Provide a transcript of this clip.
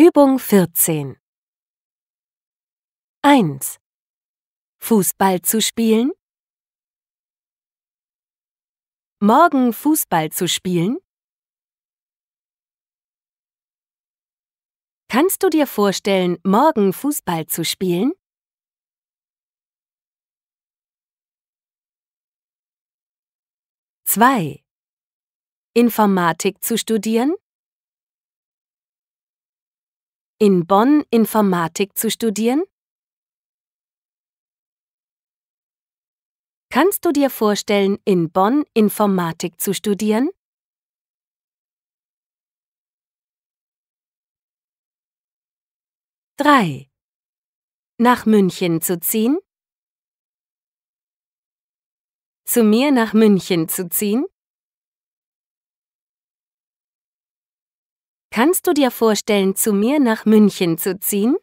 Übung 14 1. Fußball zu spielen? Morgen Fußball zu spielen? Kannst du dir vorstellen, morgen Fußball zu spielen? Zwei. Informatik zu studieren? In Bonn Informatik zu studieren? Kannst du dir vorstellen, in Bonn Informatik zu studieren? Drei. Nach München zu ziehen? Zu mir nach München zu ziehen? Kannst du dir vorstellen, zu mir nach München zu ziehen?